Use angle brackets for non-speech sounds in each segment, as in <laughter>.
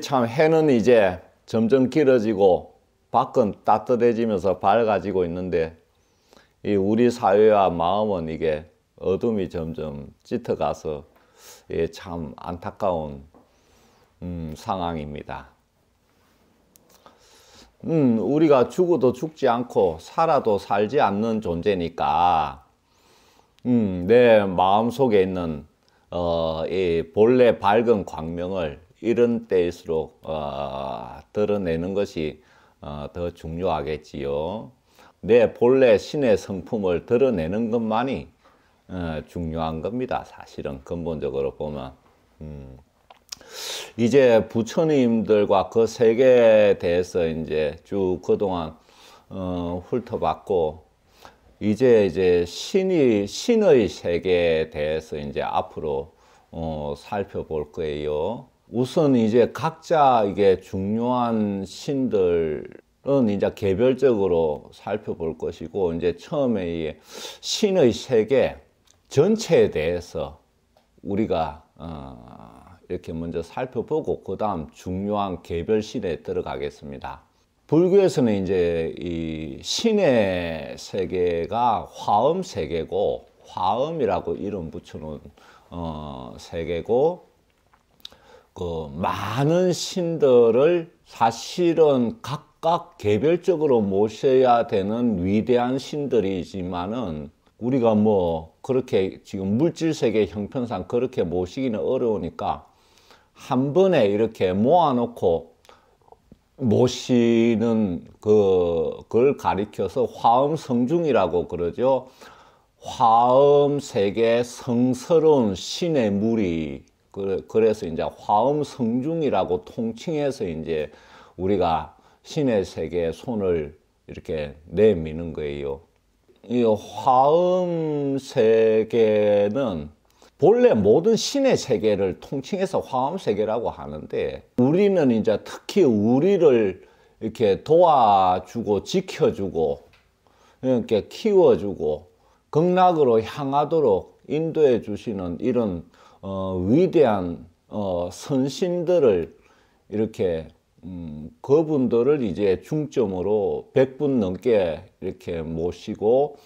참 해는 이제 점점 길어지고 밖은 따뜻해지면서 밝아지고 있는데 이 우리 사회와 마음은 이게 어둠이 점점 짙어가서 예, 참 안타까운 음, 상황입니다. 음, 우리가 죽어도 죽지 않고 살아도 살지 않는 존재니까 음, 내 마음 속에 있는 어, 이 본래 밝은 광명을 이런 때일수록 어, 드러내는 것이 어, 더 중요하겠지요. 내 본래 신의 성품을 드러내는 것만이 어, 중요한 겁니다. 사실은 근본적으로 보면. 음. 이제 부처님들과 그 세계에 대해서 이제 쭉 그동안 어, 훑어봤고 이제 이제 신이 신의 세계에 대해서 이제 앞으로 어, 살펴볼 거예요. 우선 이제 각자 이게 중요한 신들은 이제 개별적으로 살펴볼 것이고 이제 처음에 이 신의 세계 전체에 대해서 우리가 어, 이렇게 먼저 살펴보고 그 다음 중요한 개별 신에 들어가겠습니다. 불교에서는 이제 이 신의 세계가 화엄 세계고 화엄이라고 이름 붙여놓은 어, 세계고 그 많은 신들을 사실은 각각 개별적으로 모셔야 되는 위대한 신들이지만은 우리가 뭐 그렇게 지금 물질 세계 형편상 그렇게 모시기는 어려우니까 한 번에 이렇게 모아놓고 모시는 그, 그걸 가리켜서 화음 성중이라고 그러죠. 화음 세계 성스러운 신의 무리 그래서 이제 화음 성중이라고 통칭해서 이제 우리가 신의 세계에 손을 이렇게 내미는 거예요. 이 화음 세계는 본래 모든 신의 세계를 통칭해서 화음 세계라고 하는데 우리는 이제 특히 우리를 이렇게 도와주고 지켜주고 이렇게 키워주고 극락으로 향하도록 인도해 주시는 이런 어, 위대한 어, 선신들을 이렇게 음, 그분들을 이제 중점으로 100분 넘게 이렇게 모시고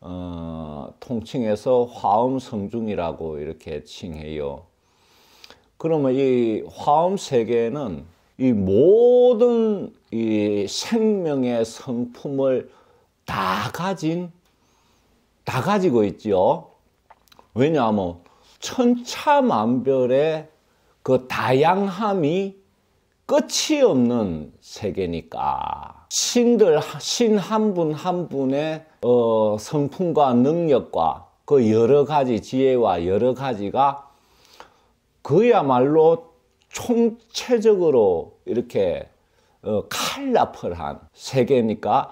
어, 통칭해서 화엄성중이라고 이렇게 칭해요. 그러면 이 화엄 세계는 이 모든 이 생명의 성품을 다 가진 다 가지고 있지 왜냐하면 천차만별의 그 다양함이 끝이 없는 세계니까 신들 신 한 분한 한 분의 어, 성품과 능력과 그 여러 가지 지혜와 여러 가지가 그야말로 총체적으로 이렇게 어, 칼라풀한 세계니까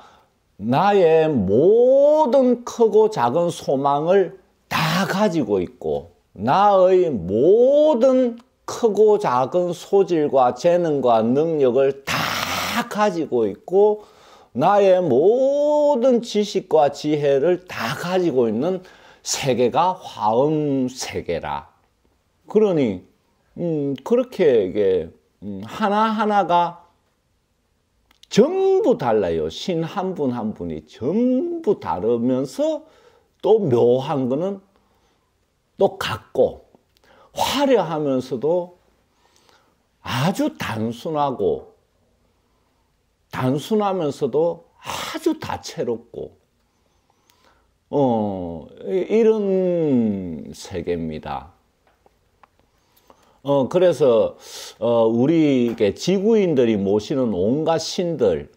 나의 모든 크고 작은 소망을 다 가지고 있고 나의 모든 크고 작은 소질과 재능과 능력을 다 가지고 있고 나의 모든 지식과 지혜를 다 가지고 있는 세계가 화음 세계라. 그러니 음, 그렇게 이게 음, 하나하나가 전부 달라요. 신 한 분한 한 분이 전부 다르면서 또 묘한 거는 또 같고 화려하면서도 아주 단순하고 단순하면서도 아주 다채롭고 어, 이런 세계입니다. 어, 그래서 어, 우리 게 지구인들이 모시는 온갖 신들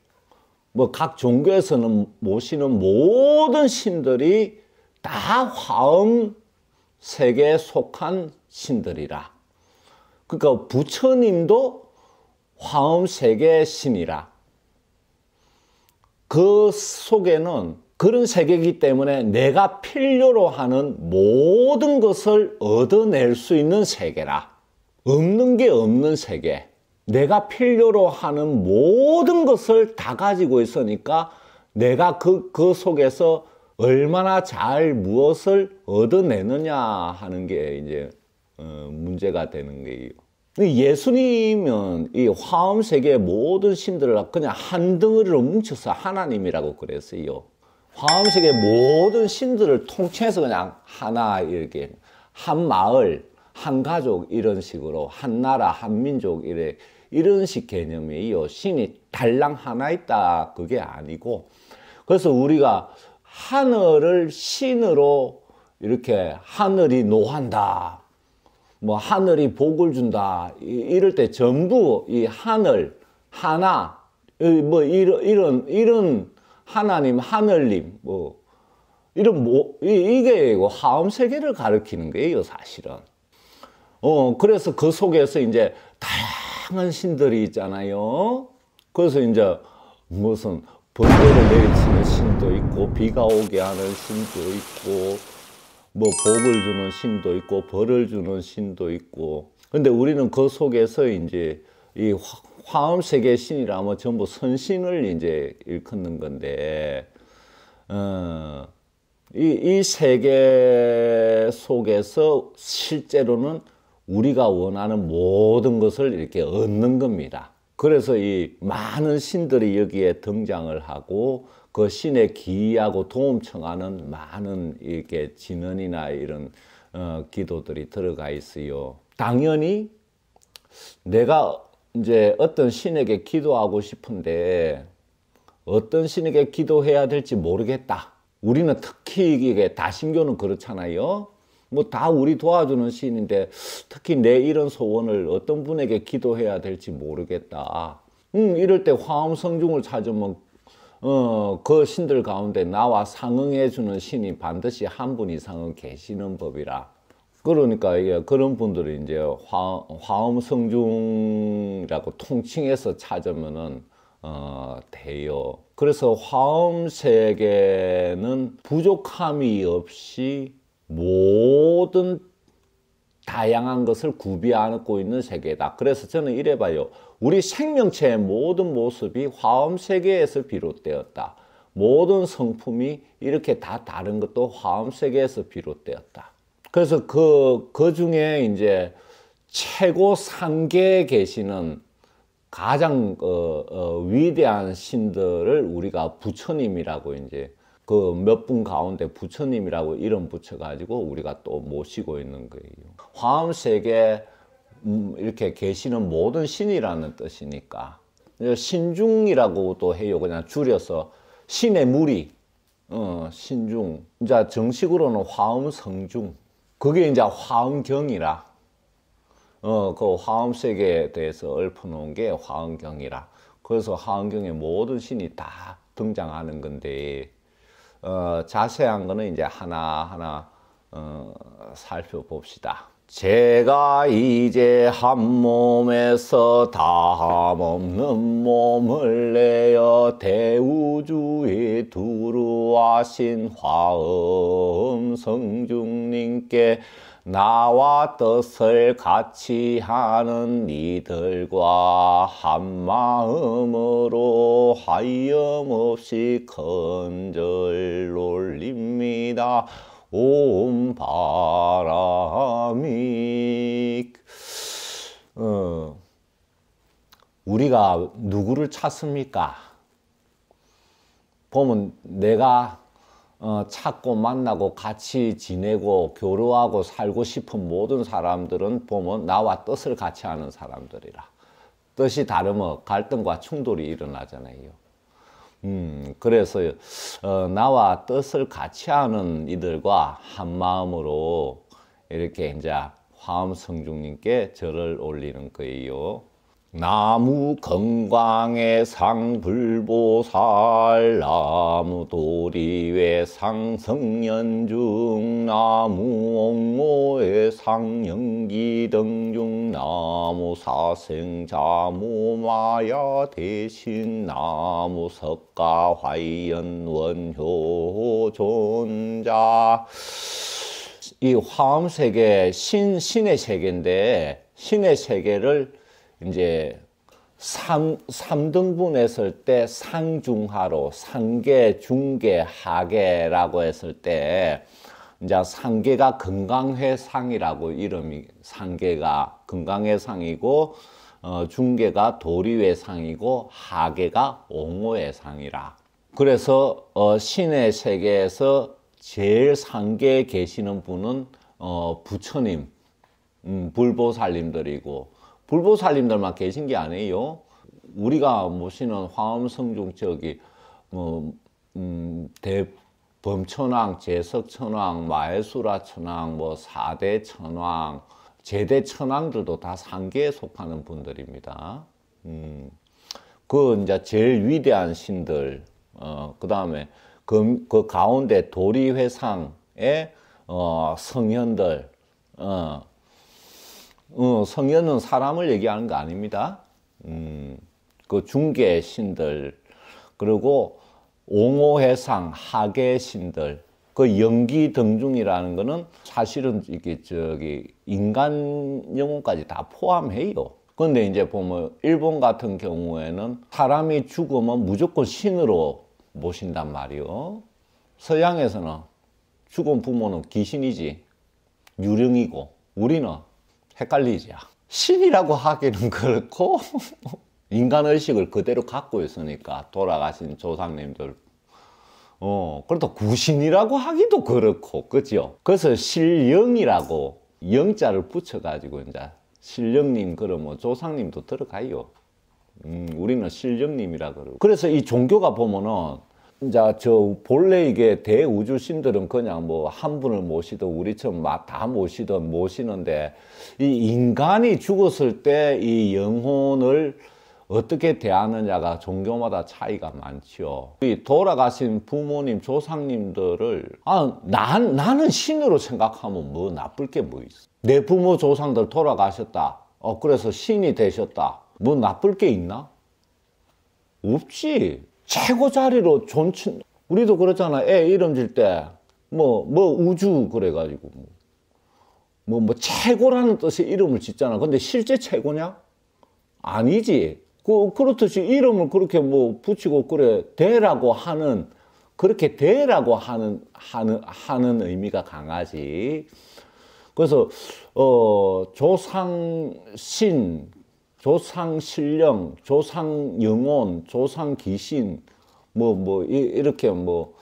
뭐 각 종교에서는 모시는 모든 신들이 다 화음 세계에 속한 신들이라. 그러니까 부처님도 화엄 세계의 신이라. 그 속에는 그런 세계이기 때문에 내가 필요로 하는 모든 것을 얻어낼 수 있는 세계라. 없는 게 없는 세계. 내가 필요로 하는 모든 것을 다 가지고 있으니까 내가 그, 그 속에서 얼마나 잘 무엇을 얻어내느냐 하는 게 이제 어, 문제가 되는 거예요. 예수님은 이 화엄 세계의 모든 신들을 그냥 한 덩어리로 뭉쳐서 하나님이라고 그랬어요. 화엄 세계 모든 신들을 통째서 그냥 하나 이렇게 한 마을, 한 가족 이런 식으로 한 나라, 한 민족 이래 이런 식 개념이에요. 신이 달랑 하나 있다 그게 아니고 그래서 우리가 하늘을 신으로 이렇게 하늘이 노한다. 뭐 하늘이 복을 준다. 이럴 때 전부 이 하늘, 하나, 뭐 이런, 이런, 이런 하나님, 하늘님, 뭐 이런 뭐, 이게 하음 세계를 가리키는 거예요, 사실은. 어, 그래서 그 속에서 이제 다양한 신들이 있잖아요. 그래서 이제 무슨 번개를 내리치는 신도 있고 비가 오게 하는 신도 있고 뭐 복을 주는 신도 있고 벌을 주는 신도 있고 근데 우리는 그 속에서 이제 이 화음 세계 신이라면 전부 선신을 이제 일컫는 건데 어, 이, 이 세계 속에서 실제로는 우리가 원하는 모든 것을 이렇게 얻는 겁니다. 그래서 이 많은 신들이 여기에 등장을 하고 그 신에 기하고 이 도움 청하는 많은 이렇게 진언이나 이런 어, 기도들이 들어가 있어요. 당연히 내가 이제 어떤 신에게 기도하고 싶은데 어떤 신에게 기도해야 될지 모르겠다. 우리는 특히 이게 다신교는 그렇잖아요. 뭐 다 우리 도와주는 신인데 특히 내 이런 소원을 어떤 분에게 기도해야 될지 모르겠다. 음, 이럴 때 화음성중을 찾으면 어, 그 신들 가운데 나와 상응해 주는 신이 반드시 한 분 이상은 계시는 법이라. 그러니까 이게 그런 분들은 이제 화, 화음 성중이라고 통칭해서 찾으면은 어, 돼요. 그래서 화음 세계는 부족함이 없이 모든 다양한 것을 구비하고 있는 세계다. 그래서 저는 이래 봐요. 우리 생명체의 모든 모습이 화엄 세계에서 비롯되었다. 모든 성품이 이렇게 다 다른 것도 화엄 세계에서 비롯되었다. 그래서 그, 그 중에 이제 최고 상계에 계시는 가장 어, 어, 위대한 신들을 우리가 부처님이라고 이제 그 몇 분 가운데 부처님이라고 이름 붙여가지고 우리가 또 모시고 있는 거예요. 화엄 세계 음, 이렇게 계시는 모든 신이라는 뜻이니까 신중이라고도 해요. 그냥 줄여서 신의 무리, 어, 신중. 이제 정식으로는 화음 성중. 그게 이제 화음경이라. 어, 그 화음 세계에 대해서 읊어놓은 게 화음경이라. 그래서 화음경에 모든 신이 다 등장하는 건데, 어, 자세한 거는 이제 하나하나 어, 살펴봅시다. 제가 이제 한 몸에서 다함 없는 몸을 내어 대우주에 두루하신 화음 성중님께 나와 뜻을 같이 하는 이들과 한 마음으로 하염없이 건절 놀립니다. 옴 바람이 어, 우리가 누구를 찾습니까? 보면 내가 어, 찾고 만나고 같이 지내고 교류하고 살고 싶은 모든 사람들은 보면 나와 뜻을 같이 하는 사람들이라. 뜻이 다르면 갈등과 충돌이 일어나잖아요. 음, 그래서 어, 나와 뜻을 같이 하는 이들과 한 마음으로 이렇게 이제 화엄 성중님께 절을 올리는 거예요. 나무 건강에 상불보살 나무 도리외 상성연중 나무 옹호에 상영기 등중 나 사생자 무마야 대신 나무 석가 화연 원효 존자 이 화음 세계 신 신의 세계인데 신의 세계를 이제 삼등분 했을 때 상중하로 상계, 중계, 하계라고 했을 때 이제 상계가 건강회상이라고 이름이 상계가 금강의 상이고 어, 중계가 도리의 상이고 하계가 옹호의 상이라. 그래서 어, 신의 세계에서 제일 상계에 계시는 분은 어, 부처님, 음, 불보살님들이고 불보살님들만 계신 게 아니에요. 우리가 모시는 화엄성중 적이뭐 음, 대, 범천왕, 제석천왕, 마해수라천왕, 뭐 사대천왕, 제대 천왕들도 다 상계에 속하는 분들입니다. 음, 그 이제 제일 위대한 신들, 어, 그 다음에 그, 그 가운데 도리회상의 어, 성현들, 어, 어, 성현은 사람을 얘기하는 거 아닙니다. 음, 그 중계 신들, 그리고 옹호회상, 하계 신들, 그 연기 등중이라는 거는 사실은 이게 저기 인간 영혼까지 다 포함해요. 근데 이제 보면 일본 같은 경우에는 사람이 죽으면 무조건 신으로 모신단 말이요. 서양에서는 죽은 부모는 귀신이지 유령이고 우리는 헷갈리지. 신이라고 하기는 <laughs> 그렇고 인간의식을 그대로 갖고 있으니까 돌아가신 조상님들 어, 그래도 구신이라고 하기도 그렇고, 그죠? 그래서 실령이라고 영자를 붙여가지고, 이제, 실령님, 그러면 조상님도 들어가요. 음, 우리는 실령님이라 그러고. 그래서 이 종교가 보면은, 이제 저 본래 이게 대우주신들은 그냥 뭐 한 분을 모시든 우리처럼 다 모시든 모시는데 이 인간이 죽었을 때 이 영혼을 어떻게 대하느냐가 종교마다 차이가 많지요. 돌아가신 부모님, 조상님들을 아, 난, 나는 신으로 생각하면 뭐 나쁠 게 뭐 있어. 내 부모 조상들 돌아가셨다. 어, 그래서 신이 되셨다. 뭐 나쁠 게 있나? 없지. 최고 자리로 존칭 우리도 그렇잖아. 애 이름 질때뭐뭐 뭐 우주 그래 가지고 뭐뭐 뭐 최고라는 뜻의 이름을 짓잖아. 근데 실제 최고냐? 아니지. 그, 그렇듯이 이름을 그렇게 뭐 붙이고 그래 대라고 하는 그렇게 대라고 하는 하는 하는 의미가 강하지. 그래서 어 조상신, 조상신령, 조상영혼, 조상귀신 뭐뭐 뭐, 뭐 이렇게 뭐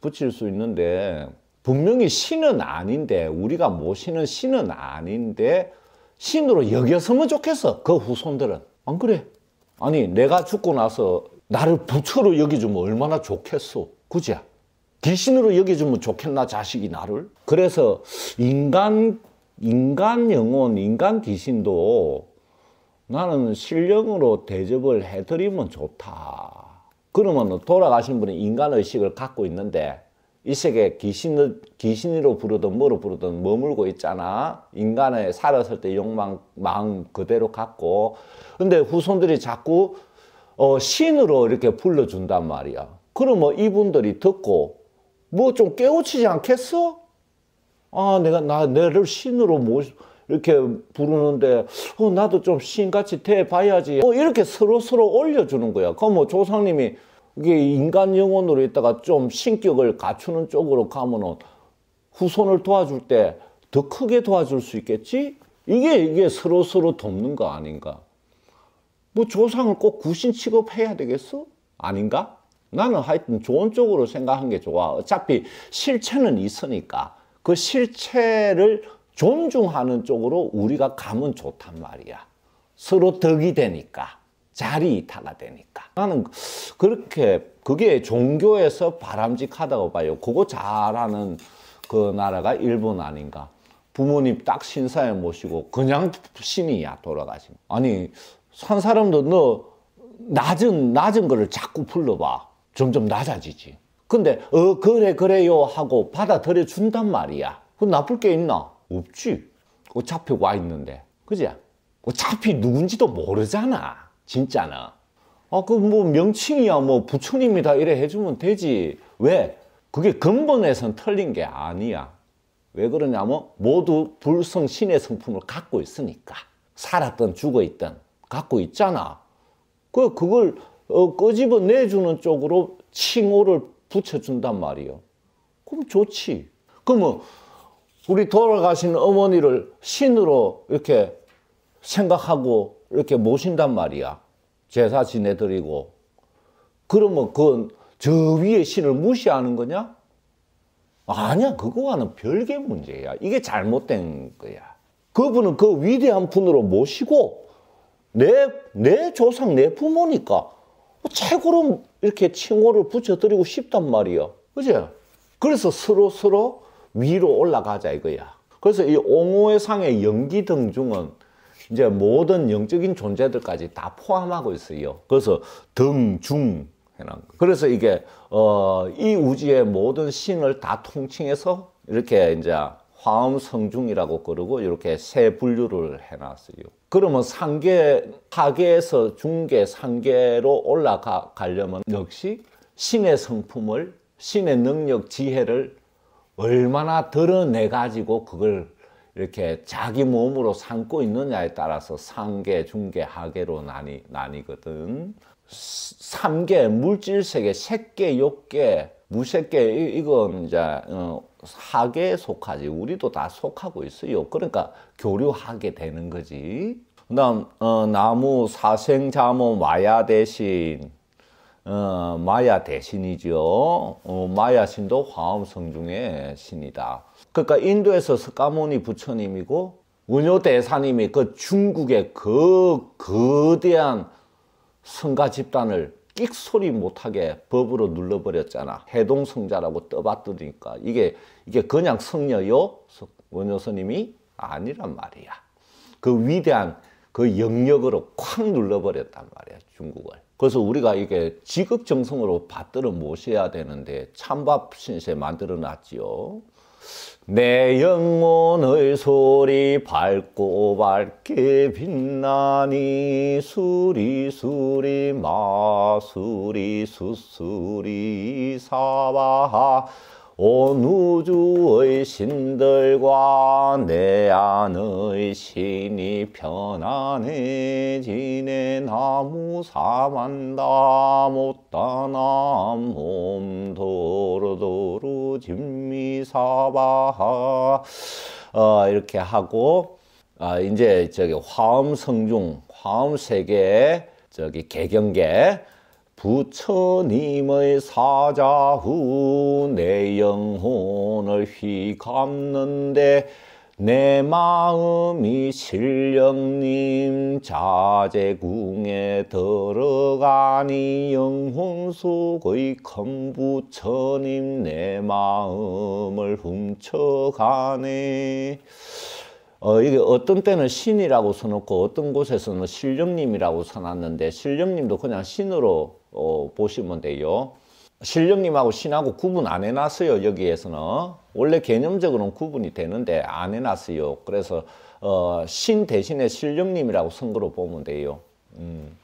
붙일 수 있는데 분명히 신은 아닌데 우리가 모시는 신은 아닌데 신으로 여겼으면 좋겠어. 그 후손들은 안 그래? 아니 내가 죽고 나서 나를 부처로 여기주면 얼마나 좋겠소 그지 귀신으로 여기주면 좋겠나 자식이 나를 그래서 인간 인간 영혼 인간 귀신도 나는 신령으로 대접을 해드리면 좋다 그러면 돌아가신 분이 인간 의식을 갖고 있는데 이 세계 귀신, 귀신으로 부르든 뭐로 부르든 머물고 있잖아. 인간의 살았을 때 욕망, 마음 그대로 갖고. 근데 후손들이 자꾸 어, 신으로 이렇게 불러준단 말이야. 그러면 이분들이 듣고 뭐 좀 깨우치지 않겠어? 아, 내가, 나, 내를 신으로 모 이렇게 부르는데, 어, 나도 좀 신같이 돼 봐야지. 어, 이렇게 서로 서로 올려주는 거야. 그럼 뭐 조상님이 이게 인간 영혼으로 있다가 좀 신격을 갖추는 쪽으로 가면은 후손을 도와줄 때 더 크게 도와줄 수 있겠지? 이게 이게 서로 서로 돕는 거 아닌가? 뭐 조상을 꼭 구신 취급해야 되겠어? 아닌가? 나는 하여튼 좋은 쪽으로 생각한 게 좋아. 어차피 실체는 있으니까 그 실체를 존중하는 쪽으로 우리가 가면 좋단 말이야. 서로 덕이 되니까. 자리 이탈가 되니까 나는 그렇게 그게 종교에서 바람직하다고 봐요 그거 잘하는 그 나라가 일본 아닌가 부모님 딱 신사에 모시고 그냥 신이야 돌아가신 아니 산 사람도 너 낮은 낮은 거를 자꾸 불러봐 점점 낮아지지 근데 어 그래 그래요 하고 받아들여 준단 말이야 그 나쁠 게 있나 없지 어차피 와 있는데 그지 어차피 누군지도 모르잖아 진짜나. 아, 그뭐 명칭이야, 뭐 부처님이다 이래 해주면 되지. 왜? 그게 근본에선 틀린 게 아니야. 왜 그러냐면 모두 불성 신의 성품을 갖고 있으니까. 살았던 죽어있던 갖고 있잖아. 그 그걸 어, 끄집어 내주는 쪽으로 칭호를 붙여준단 말이요. 그럼 좋지. 그러면 우리 돌아가신 어머니를 신으로 이렇게 생각하고 이렇게 모신단 말이야. 제사 지내드리고. 그러면 그건 저 위에 신을 무시하는 거냐? 아니야. 그거와는 별개 문제야. 이게 잘못된 거야. 그분은 그 위대한 분으로 모시고 내, 내 조상, 내 부모니까 최고로 이렇게 칭호를 붙여드리고 싶단 말이야. 그지? 그래서 서로 서로 위로 올라가자 이거야. 그래서 이 옹호의 상의 연기 등중은 이제 모든 영적인 존재들까지 다 포함하고 있어요. 그래서 등, 중 해놓은 거. 그래서 이게 어, 이 우주의 모든 신을 다 통칭해서 이렇게 이제 화음 성중이라고 그러고 이렇게 세 분류를 해놨어요. 그러면 상계, 하계에서 중계, 상계로 올라가려면 역시 신의 성품을, 신의 능력, 지혜를 얼마나 드러내가지고 그걸 이렇게 자기 몸으로 삼고 있느냐에 따라서 상계, 중계, 하계로 나뉘, 나뉘거든. 삼계, 물질세계, 색계, 욕계, 무색계, 이건 이제, 어, 하계에 속하지. 우리도 다 속하고 있어요. 그러니까 교류하게 되는 거지. 그 다음, 어, 나무, 사생자모, 와야 대신, 어, 마야 대신이죠. 어, 마야 신도 화엄성 중의 신이다. 그러니까 인도에서 스카모니 부처님이고 은효 대사님이 그 중국의 그 거대한 성가 집단을 끽소리 못하게 법으로 눌러버렸잖아. 해동성자라고 떠받드니까 이게 이게 그냥 성녀요 원효 스님이 아니란 말이야. 그 위대한 그 영역으로 콱 눌러버렸단 말이야 중국을. 그래서 우리가 이게 지극정성으로 받들어 모셔야 되는데 찬밥 신세 만들어 놨지요. 내 영혼의 소리 밝고 밝게 빛나니 수리 수리 마수리 수수리 사바하 온 우주의 신들과 내 안의 신이 편안해지네 나무 사만다 못다남 옴도르도르 진미사바하 어, 아, 이렇게 하고 아, 이제 저기 화음 성중 화음 세계 저기 개경계 부처님의 사자후 내 영혼을 휘감는데 내 마음이 신령님 자제궁에 들어가니 영혼 속의 큰 부처님 내 마음을 훔쳐가네 어, 이게 어떤 때는 신이라고 써놓고 어떤 곳에서는 신령님이라고 써놨는데 신령님도 그냥 신으로 어, 보시면 돼요. 신령님하고 신하고 구분 안 해놨어요. 여기에서는. 원래 개념적으로는 구분이 되는데 안 해놨어요. 그래서 어, 신 대신에 신령님이라고 선거로 보면 돼요. 음.